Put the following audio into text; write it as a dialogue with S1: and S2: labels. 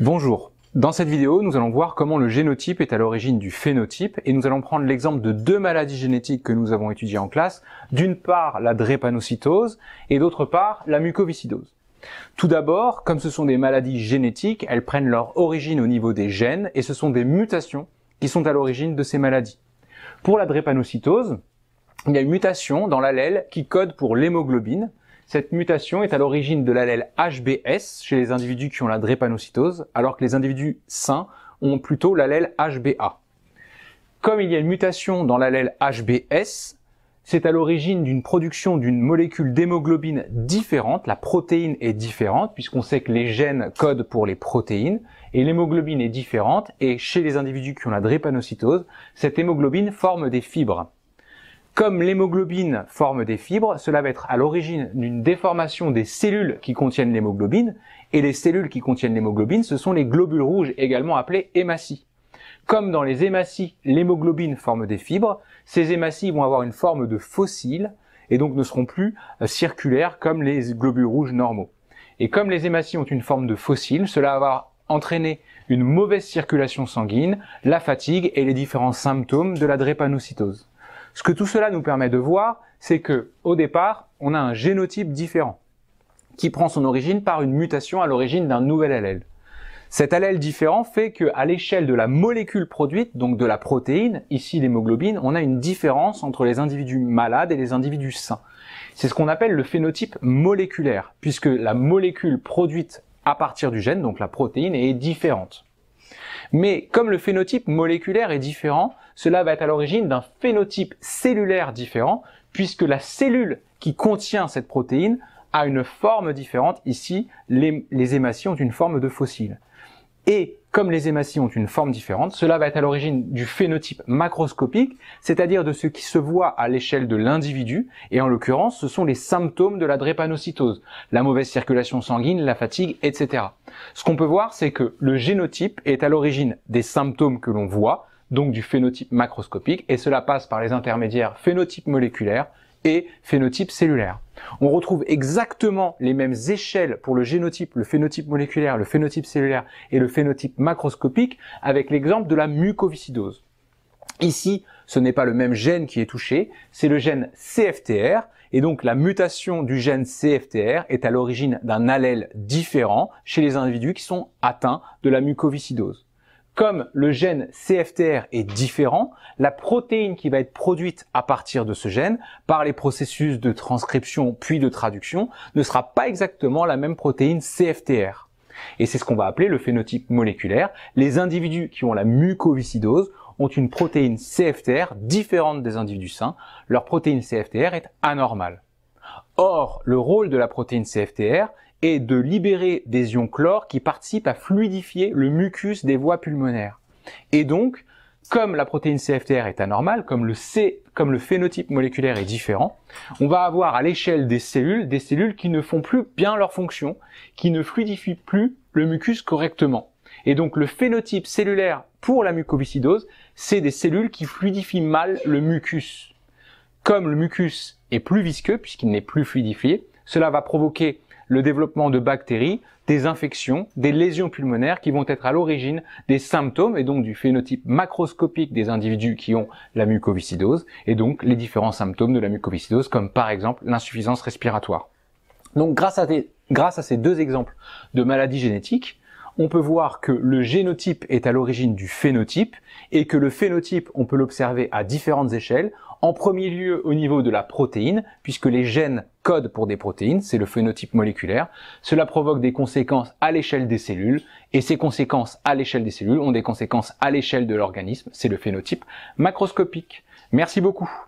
S1: Bonjour. Dans cette vidéo, nous allons voir comment le génotype est à l'origine du phénotype et nous allons prendre l'exemple de deux maladies génétiques que nous avons étudiées en classe. D'une part, la drépanocytose et d'autre part, la mucoviscidose. Tout d'abord, comme ce sont des maladies génétiques, elles prennent leur origine au niveau des gènes et ce sont des mutations qui sont à l'origine de ces maladies. Pour la drépanocytose, il y a une mutation dans l'allèle qui code pour l'hémoglobine, cette mutation est à l'origine de l'allèle HBS chez les individus qui ont la drépanocytose, alors que les individus sains ont plutôt l'allèle HBA. Comme il y a une mutation dans l'allèle HBS, c'est à l'origine d'une production d'une molécule d'hémoglobine différente, la protéine est différente, puisqu'on sait que les gènes codent pour les protéines, et l'hémoglobine est différente, et chez les individus qui ont la drépanocytose, cette hémoglobine forme des fibres. Comme l'hémoglobine forme des fibres, cela va être à l'origine d'une déformation des cellules qui contiennent l'hémoglobine, et les cellules qui contiennent l'hémoglobine, ce sont les globules rouges, également appelés hématies. Comme dans les hématies, l'hémoglobine forme des fibres, ces hématies vont avoir une forme de fossile, et donc ne seront plus euh, circulaires comme les globules rouges normaux. Et comme les hématies ont une forme de fossile, cela va entraîner une mauvaise circulation sanguine, la fatigue et les différents symptômes de la drépanocytose. Ce que tout cela nous permet de voir, c'est que, au départ, on a un génotype différent, qui prend son origine par une mutation à l'origine d'un nouvel allèle. Cet allèle différent fait qu'à l'échelle de la molécule produite, donc de la protéine, ici l'hémoglobine, on a une différence entre les individus malades et les individus sains. C'est ce qu'on appelle le phénotype moléculaire, puisque la molécule produite à partir du gène, donc la protéine, est différente. Mais comme le phénotype moléculaire est différent, cela va être à l'origine d'un phénotype cellulaire différent, puisque la cellule qui contient cette protéine a une forme différente. Ici, les, hématies ont une forme de fossile. Et comme les hématies ont une forme différente, cela va être à l'origine du phénotype macroscopique, c'est-à-dire de ce qui se voit à l'échelle de l'individu, et en l'occurrence, ce sont les symptômes de la drépanocytose, la mauvaise circulation sanguine, la fatigue, etc. Ce qu'on peut voir, c'est que le génotype est à l'origine des symptômes que l'on voit, donc du phénotype macroscopique, et cela passe par les intermédiaires phénotype moléculaire et phénotype cellulaire. On retrouve exactement les mêmes échelles pour le génotype, le phénotype moléculaire, le phénotype cellulaire et le phénotype macroscopique avec l'exemple de la mucoviscidose. Ici, ce n'est pas le même gène qui est touché, c'est le gène CFTR, et donc la mutation du gène CFTR est à l'origine d'un allèle différent chez les individus qui sont atteints de la mucoviscidose comme le gène CFTR est différent, la protéine qui va être produite à partir de ce gène par les processus de transcription puis de traduction ne sera pas exactement la même protéine CFTR. Et c'est ce qu'on va appeler le phénotype moléculaire. Les individus qui ont la mucoviscidose ont une protéine CFTR différente des individus sains. Leur protéine CFTR est anormale. Or, le rôle de la protéine CFTR est de libérer des ions chlore qui participent à fluidifier le mucus des voies pulmonaires. Et donc, comme la protéine CFTR est anormale, comme le, comme le phénotype moléculaire est différent, on va avoir à l'échelle des cellules des cellules qui ne font plus bien leur fonction, qui ne fluidifient plus le mucus correctement. Et donc le phénotype cellulaire pour la mucoviscidose, c'est des cellules qui fluidifient mal le mucus. Comme le mucus est plus visqueux puisqu'il n'est plus fluidifié. Cela va provoquer le développement de bactéries, des infections, des lésions pulmonaires qui vont être à l'origine des symptômes et donc du phénotype macroscopique des individus qui ont la mucoviscidose et donc les différents symptômes de la mucoviscidose comme par exemple l'insuffisance respiratoire. Donc grâce à, grâce à ces deux exemples de maladies génétiques, on peut voir que le génotype est à l'origine du phénotype et que le phénotype, on peut l'observer à différentes échelles. En premier lieu, au niveau de la protéine, puisque les gènes codent pour des protéines, c'est le phénotype moléculaire. Cela provoque des conséquences à l'échelle des cellules et ces conséquences à l'échelle des cellules ont des conséquences à l'échelle de l'organisme, c'est le phénotype macroscopique. Merci beaucoup.